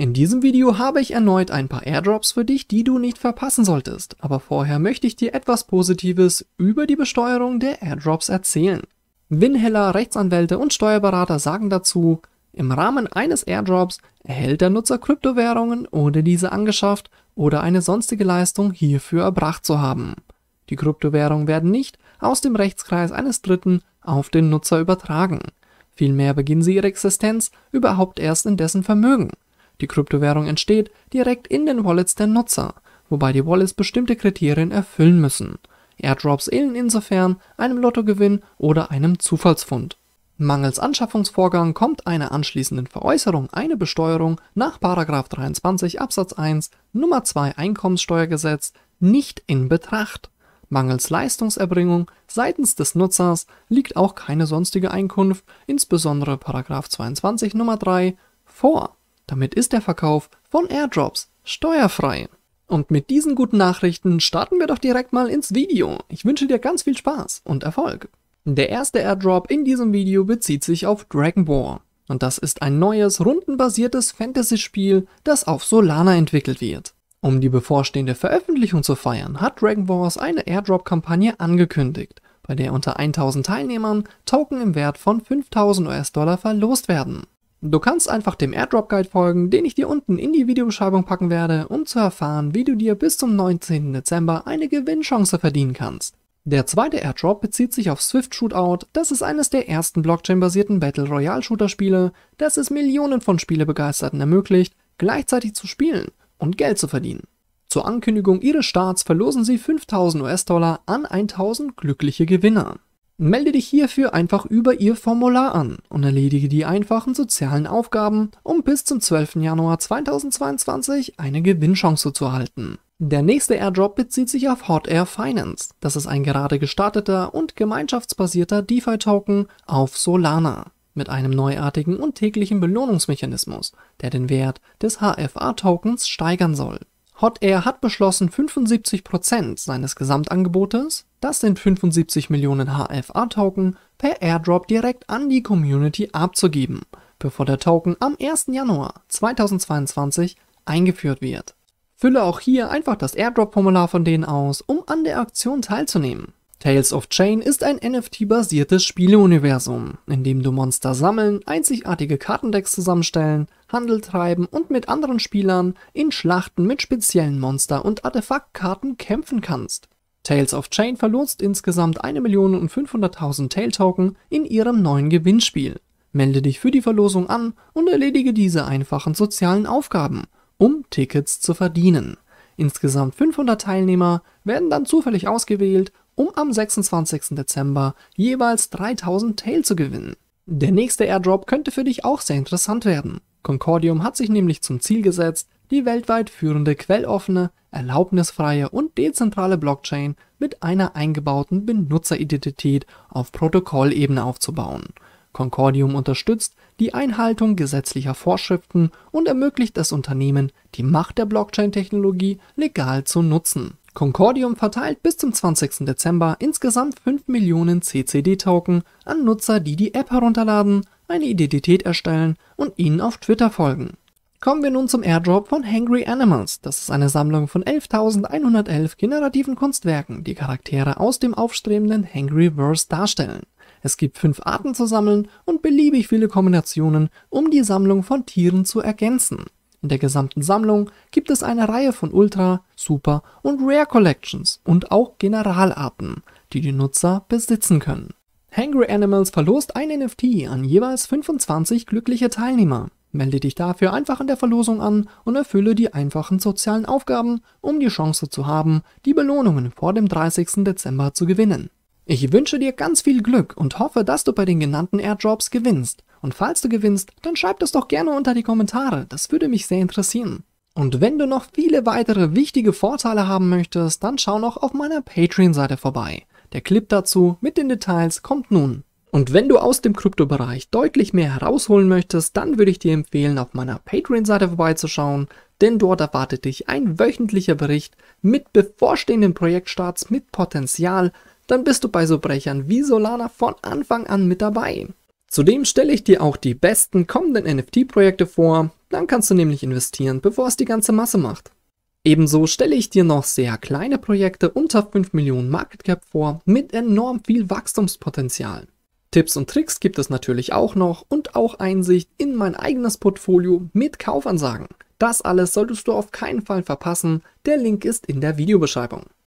In diesem Video habe ich erneut ein paar Airdrops für dich, die du nicht verpassen solltest, aber vorher möchte ich dir etwas Positives über die Besteuerung der Airdrops erzählen. Winheller, Rechtsanwälte und Steuerberater sagen dazu, im Rahmen eines Airdrops erhält der Nutzer Kryptowährungen, ohne diese angeschafft oder eine sonstige Leistung hierfür erbracht zu haben. Die Kryptowährungen werden nicht aus dem Rechtskreis eines Dritten auf den Nutzer übertragen. Vielmehr beginnen sie ihre Existenz überhaupt erst in dessen Vermögen. Die Kryptowährung entsteht direkt in den Wallets der Nutzer, wobei die Wallets bestimmte Kriterien erfüllen müssen. Airdrops ähneln insofern einem Lottogewinn oder einem Zufallsfund. Mangels Anschaffungsvorgang kommt einer anschließenden Veräußerung eine Besteuerung nach 23 Absatz 1 Nummer 2 Einkommenssteuergesetz nicht in Betracht. Mangels Leistungserbringung seitens des Nutzers liegt auch keine sonstige Einkunft, insbesondere 22 Nummer 3, vor. Damit ist der Verkauf von Airdrops steuerfrei. Und mit diesen guten Nachrichten starten wir doch direkt mal ins Video. Ich wünsche dir ganz viel Spaß und Erfolg. Der erste Airdrop in diesem Video bezieht sich auf Dragon Ball. Und das ist ein neues, rundenbasiertes Fantasy-Spiel, das auf Solana entwickelt wird. Um die bevorstehende Veröffentlichung zu feiern, hat Dragon Wars eine Airdrop-Kampagne angekündigt, bei der unter 1000 Teilnehmern Token im Wert von 5000 US-Dollar verlost werden. Du kannst einfach dem Airdrop Guide folgen, den ich dir unten in die Videobeschreibung packen werde, um zu erfahren, wie du dir bis zum 19. Dezember eine Gewinnchance verdienen kannst. Der zweite Airdrop bezieht sich auf Swift Shootout. Das ist eines der ersten Blockchain-basierten Battle Royale Shooter Spiele, das es Millionen von Spielebegeisterten ermöglicht, gleichzeitig zu spielen und Geld zu verdienen. Zur Ankündigung ihres Starts verlosen sie 5000 US-Dollar an 1000 glückliche Gewinner. Melde dich hierfür einfach über ihr Formular an und erledige die einfachen sozialen Aufgaben, um bis zum 12. Januar 2022 eine Gewinnchance zu erhalten. Der nächste Airdrop bezieht sich auf Hot Air Finance. Das ist ein gerade gestarteter und gemeinschaftsbasierter DeFi-Token auf Solana mit einem neuartigen und täglichen Belohnungsmechanismus, der den Wert des HFA-Tokens steigern soll. Hot Air hat beschlossen, 75% seines Gesamtangebotes, das sind 75 Millionen HFA-Token, per Airdrop direkt an die Community abzugeben, bevor der Token am 1. Januar 2022 eingeführt wird. Fülle auch hier einfach das Airdrop-Formular von denen aus, um an der Aktion teilzunehmen. Tales of Chain ist ein NFT-basiertes Spieleuniversum, in dem du Monster sammeln, einzigartige Kartendecks zusammenstellen, Handel treiben und mit anderen Spielern in Schlachten mit speziellen Monster- und Artefaktkarten kämpfen kannst. Tales of Chain verlost insgesamt 1.500.000 Tail-Token in ihrem neuen Gewinnspiel. Melde dich für die Verlosung an und erledige diese einfachen sozialen Aufgaben, um Tickets zu verdienen. Insgesamt 500 Teilnehmer werden dann zufällig ausgewählt um am 26. Dezember jeweils 3000 Tail zu gewinnen. Der nächste Airdrop könnte für dich auch sehr interessant werden. Concordium hat sich nämlich zum Ziel gesetzt, die weltweit führende quelloffene, erlaubnisfreie und dezentrale Blockchain mit einer eingebauten Benutzeridentität auf Protokollebene aufzubauen. Concordium unterstützt die Einhaltung gesetzlicher Vorschriften und ermöglicht das Unternehmen, die Macht der Blockchain-Technologie legal zu nutzen. Concordium verteilt bis zum 20. Dezember insgesamt 5 Millionen CCD-Token an Nutzer, die die App herunterladen, eine Identität erstellen und ihnen auf Twitter folgen. Kommen wir nun zum Airdrop von Hangry Animals. Das ist eine Sammlung von 11.111 generativen Kunstwerken, die Charaktere aus dem aufstrebenden Hangryverse darstellen. Es gibt fünf Arten zu sammeln und beliebig viele Kombinationen, um die Sammlung von Tieren zu ergänzen. In der gesamten Sammlung gibt es eine Reihe von Ultra, Super und Rare Collections und auch Generalarten, die die Nutzer besitzen können. Hangry Animals verlost ein NFT an jeweils 25 glückliche Teilnehmer. Melde dich dafür einfach in der Verlosung an und erfülle die einfachen sozialen Aufgaben, um die Chance zu haben, die Belohnungen vor dem 30. Dezember zu gewinnen. Ich wünsche dir ganz viel Glück und hoffe, dass du bei den genannten Airdrops gewinnst. Und falls du gewinnst, dann schreib das doch gerne unter die Kommentare, das würde mich sehr interessieren. Und wenn du noch viele weitere wichtige Vorteile haben möchtest, dann schau noch auf meiner Patreon-Seite vorbei. Der Clip dazu mit den Details kommt nun. Und wenn du aus dem Kryptobereich deutlich mehr herausholen möchtest, dann würde ich dir empfehlen, auf meiner Patreon-Seite vorbeizuschauen, denn dort erwartet dich ein wöchentlicher Bericht mit bevorstehenden Projektstarts mit Potenzial, dann bist du bei so Brechern wie Solana von Anfang an mit dabei. Zudem stelle ich dir auch die besten kommenden NFT-Projekte vor, dann kannst du nämlich investieren, bevor es die ganze Masse macht. Ebenso stelle ich dir noch sehr kleine Projekte unter 5 Millionen Market Cap vor mit enorm viel Wachstumspotenzial. Tipps und Tricks gibt es natürlich auch noch und auch Einsicht in mein eigenes Portfolio mit Kaufansagen. Das alles solltest du auf keinen Fall verpassen, der Link ist in der Videobeschreibung.